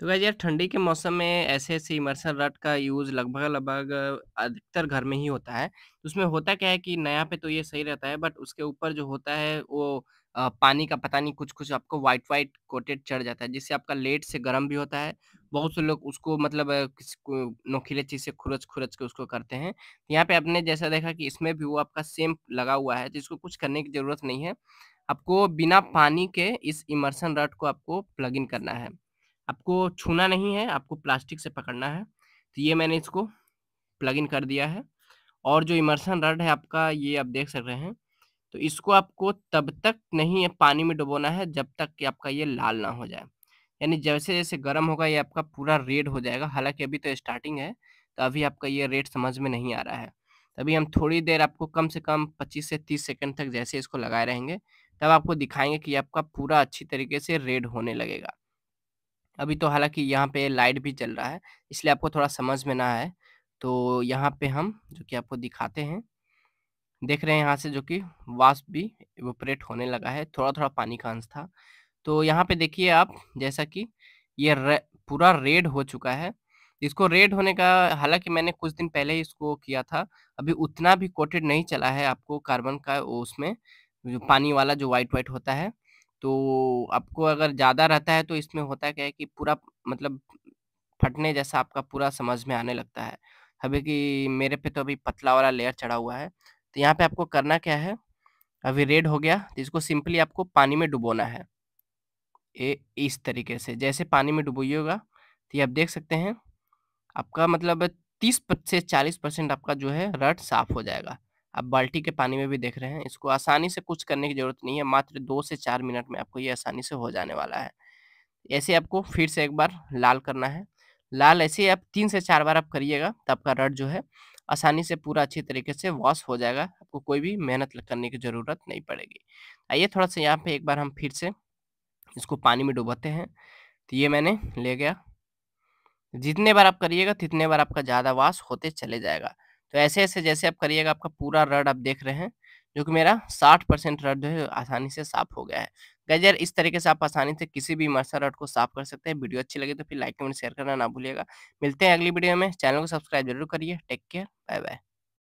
तो वैसे यार ठंडी के मौसम में ऐसे ऐसे इमर्सल रट का यूज़ लगभग लगभग अधिकतर घर में ही होता है। तो उसमें होता क्या है कि नया पे तो ये सही रहता है बट उसके ऊपर जो होता है वो पानी का पता नहीं कुछ-कुछ आपको व्हाइट वाइट कोटेड चढ़ जाता है जिससे आपका लेट से गर्म भी होता है। बहुत से लोग उसको मतलब किसी को नोखिले चीज़ से खुरच-खुरच के उसको करते हैं। तो यहाँ पे आपने जैसा देखा कि इसमें भी वो आपका सेम लगा हुआ है जिसको कुछ करने की ज़रूरत नहीं है। आपको बिना पानी के इस इमर्सन रट को आपको प्लग इन करना है। आपको छूना नहीं है आपको प्लास्टिक से पकड़ना है तो ये मैंने इसको प्लग इन कर दिया है और जो इमर्सन रड है आपका ये आप देख सक रहे हैं तो इसको आपको तब तक नहीं पानी में डुबोना है जब तक कि आपका ये लाल ना हो जाए यानी जैसे जैसे गर्म होगा ये आपका पूरा रेड हो जाएगा हालांकि अभी तो स्टार्टिंग है तो अभी आपका ये रेड समझ में नहीं आ रहा है तभी हम थोड़ी देर आपको कम से कम 25 से 30 सेकंड तक जैसे इसको लगाए रहेंगे तब आपको दिखाएंगे कि आपका पूरा अच्छी तरीके से रेड होने लगेगा अभी तो हालांकि यहाँ पे लाइट भी चल रहा है, इसलिए आपको थोड़ा समझ में ना आए। तो यहाँ पे हम जो कि आपको दिखाते हैं, देख रहे हैं यहाँ से जो कि वाष्प भी ऑपरेट होने लगा है, थोड़ा-थोड़ा पानी का अंश था। तो यहाँ पे देखिए आप जैसा कि ये रे पूरा रेड हो चुका है। इसको रेड होने का हालांकि मैंने कुछ दिन पहले ही इसको किया था, अभी उतना भी कोटेड नहीं चला है आपको कार्बन का उसमें, जो पानी वाला जो व्हाइट-व्हाइट होता है। तो आपको अगर ज़्यादा रहता है तो इसमें होता क्या है कि पूरा मतलब फटने जैसा आपका पूरा समझ में आने लगता है। अभी कि मेरे पे तो अभी पतला वाला लेयर चढ़ा हुआ है। तो यहाँ पे आपको करना क्या है, अभी रेड हो गया तो इसको सिंपली आपको पानी में डुबोना है। ए इस तरीके से जैसे पानी में डुबोइएगा तो ये आप देख सकते हैं, आपका मतलब तीस से परसेंट आपका जो है रड साफ़ हो जाएगा। आप बाल्टी के पानी में भी देख रहे हैं इसको आसानी से कुछ करने की ज़रूरत नहीं है मात्र दो से चार मिनट में आपको ये आसानी से हो जाने वाला है ऐसे आपको फिर से एक बार लाल करना है लाल ऐसे आप तीन से चार बार आप करिएगा तो आपका रड जो है आसानी से पूरा अच्छी तरीके से वॉश हो जाएगा आपको कोई भी मेहनत करने की ज़रूरत नहीं पड़ेगी आइए थोड़ा सा यहाँ पे एक बार हम फिर से इसको पानी में डुबाते हैं तो ये मैंने ले गया जितने बार आप करिएगा तितने बार आपका ज़्यादा वॉश होते चले जाएगा तो ऐसे ऐसे जैसे आप करिएगा आपका पूरा रड आप देख रहे हैं जो कि मेरा 60 परसेंट रड जो है आसानी से साफ हो गया है गजर इस तरीके से आप आसानी से किसी भी मरसा रड को साफ कर सकते हैं वीडियो अच्छी लगे तो फिर लाइक कमेंट शेयर करना ना भूलिएगा मिलते हैं अगली वीडियो में चैनल को सब्सक्राइब जरूर करिए टेक केयर बाय बाय